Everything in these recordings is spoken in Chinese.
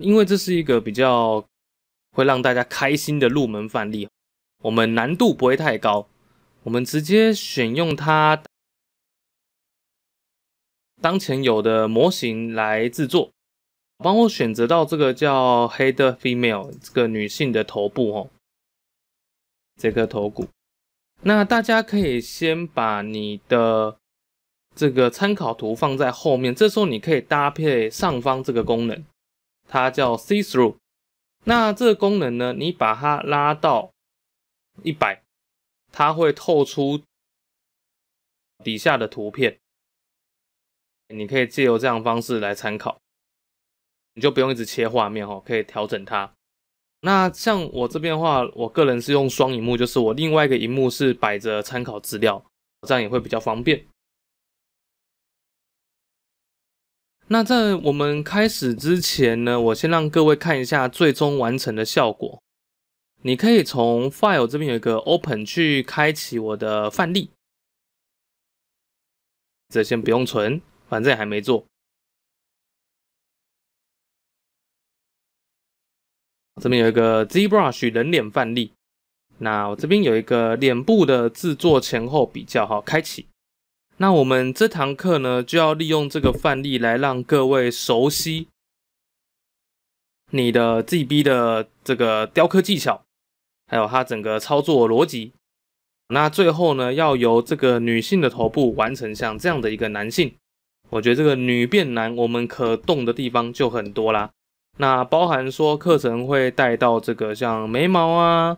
因为这是一个比较会让大家开心的入门范例，我们难度不会太高。我们直接选用它当前有的模型来制作，帮我选择到这个叫黑的 female 这个女性的头部哦，这个头骨。那大家可以先把你的这个参考图放在后面，这时候你可以搭配上方这个功能。它叫 see through，那这个功能呢，你把它拉到一百，它会透出底下的图片。你可以借由这样方式来参考，你就不用一直切画面哈，可以调整它。那像我这边的话，我个人是用双荧幕，就是我另外一个荧幕是摆着参考资料，这样也会比较方便。那在我们开始之前呢，我先让各位看一下最终完成的效果。你可以从 File 这边有一个 Open 去开启我的范例，这先不用存，反正也还没做。这边有一个 ZBrush 人脸范例，那我这边有一个脸部的制作前后比较，好，开启。那我们这堂课呢，就要利用这个范例来让各位熟悉你的 ZB 的这个雕刻技巧，还有它整个操作逻辑。那最后呢，要由这个女性的头部完成像这样的一个男性。我觉得这个女变男，我们可动的地方就很多啦。那包含说课程会带到这个像眉毛啊，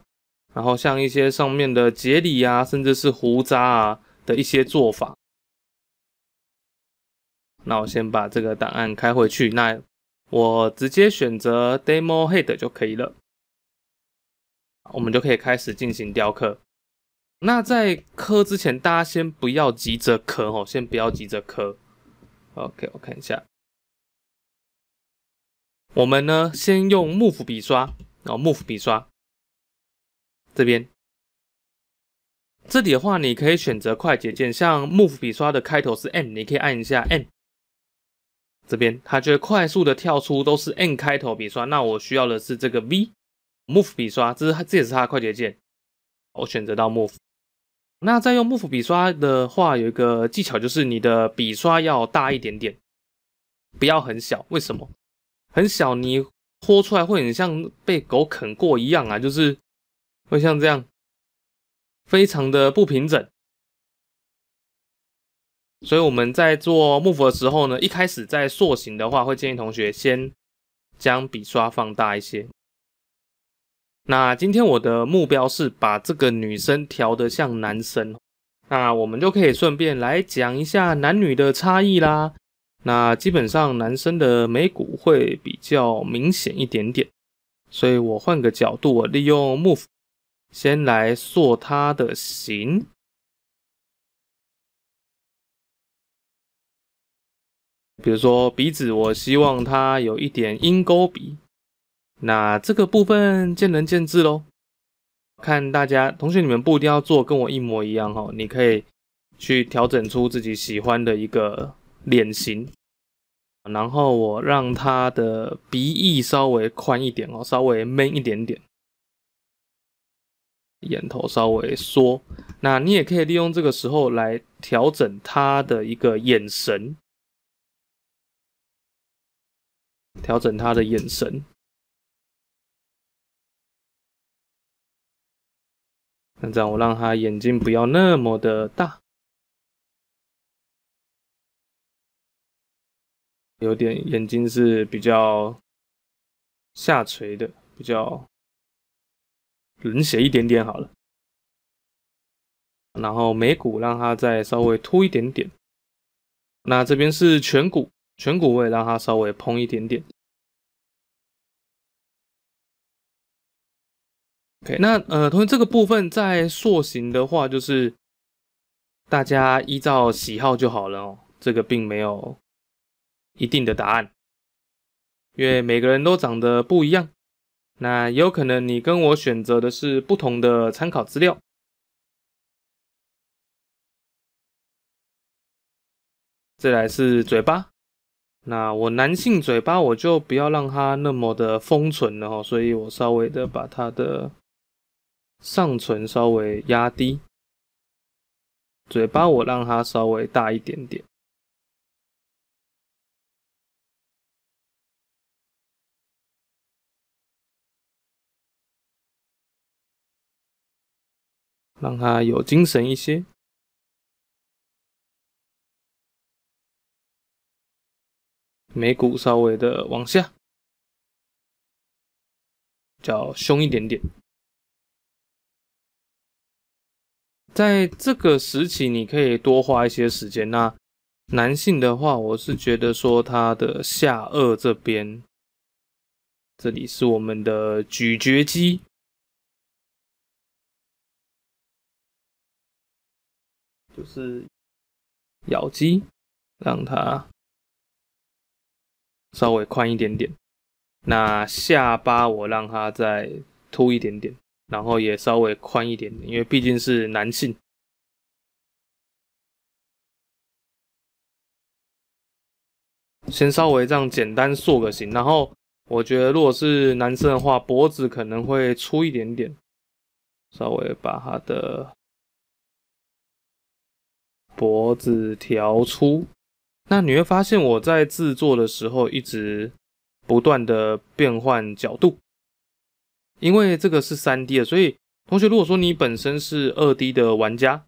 然后像一些上面的结理啊，甚至是胡渣啊的一些做法。那我先把这个档案开回去。那我直接选择 Demo Head 就可以了。我们就可以开始进行雕刻。那在刻之前，大家先不要急着刻哦，先不要急着刻。OK，我看一下。我们呢，先用木斧笔刷后木斧笔刷。这边，这里的话，你可以选择快捷键，像木斧笔刷的开头是 M，你可以按一下 M。这边它就会快速的跳出，都是 N 开头笔刷。那我需要的是这个 V Move 笔刷，这是这也是它的快捷键。我选择到 Move。那再用 Move 笔刷的话，有一个技巧就是你的笔刷要大一点点，不要很小。为什么？很小你拖出来会很像被狗啃过一样啊，就是会像这样，非常的不平整。所以我们在做木斧的时候呢，一开始在塑形的话，会建议同学先将笔刷放大一些。那今天我的目标是把这个女生调的像男生，那我们就可以顺便来讲一下男女的差异啦。那基本上男生的眉骨会比较明显一点点，所以我换个角度，我利用木斧先来塑他的形。比如说鼻子，我希望它有一点鹰钩鼻，那这个部分见仁见智喽。看大家同学，你们不一定要做跟我一模一样哈，你可以去调整出自己喜欢的一个脸型。然后我让他的鼻翼稍微宽一点哦，稍微 man 一点点，眼头稍微缩。那你也可以利用这个时候来调整他的一个眼神。调整他的眼神，那这样我让他眼睛不要那么的大，有点眼睛是比较下垂的，比较冷血一点点好了。然后眉骨让他再稍微凸一点点，那这边是颧骨，颧骨位让他稍微嘭一点点。OK，那呃，同学，这个部分在塑形的话，就是大家依照喜好就好了哦。这个并没有一定的答案，因为每个人都长得不一样。那有可能你跟我选择的是不同的参考资料。再来是嘴巴，那我男性嘴巴我就不要让它那么的封唇了，所以，我稍微的把它的。上唇稍微压低，嘴巴我让它稍微大一点点，让它有精神一些。眉骨稍微的往下，较凶一点点。在这个时期，你可以多花一些时间。那男性的话，我是觉得说他的下颚这边，这里是我们的咀嚼肌，就是咬肌，让它稍微宽一点点。那下巴我让它再凸一点点。然后也稍微宽一点点，因为毕竟是男性。先稍微这样简单塑个形，然后我觉得如果是男生的话，脖子可能会粗一点点，稍微把他的脖子调粗。那你会发现我在制作的时候一直不断的变换角度。因为这个是 3D 的，所以同学如果说你本身是 2D 的玩家，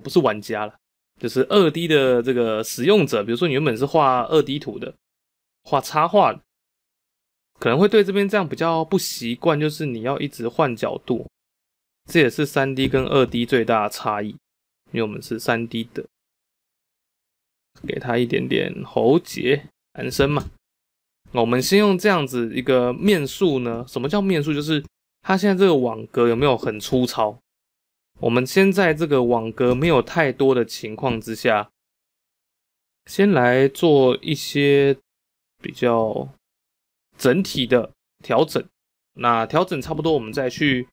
不是玩家了，就是 2D 的这个使用者，比如说你原本是画 2D 图的，画插画的，可能会对这边这样比较不习惯，就是你要一直换角度，这也是 3D 跟 2D 最大的差异。因为我们是 3D 的，给他一点点喉结男生嘛。那我们先用这样子一个面数呢？什么叫面数？就是它现在这个网格有没有很粗糙？我们先在这个网格没有太多的情况之下，先来做一些比较整体的调整。那调整差不多，我们再去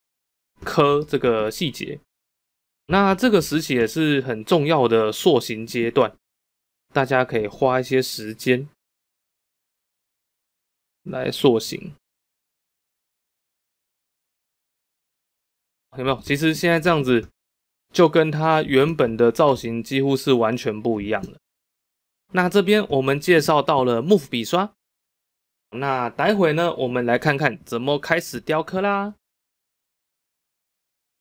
抠这个细节。那这个时期也是很重要的塑形阶段，大家可以花一些时间来塑形。有没有？其实现在这样子，就跟它原本的造型几乎是完全不一样的。那这边我们介绍到了木斧笔刷，那待会呢，我们来看看怎么开始雕刻啦。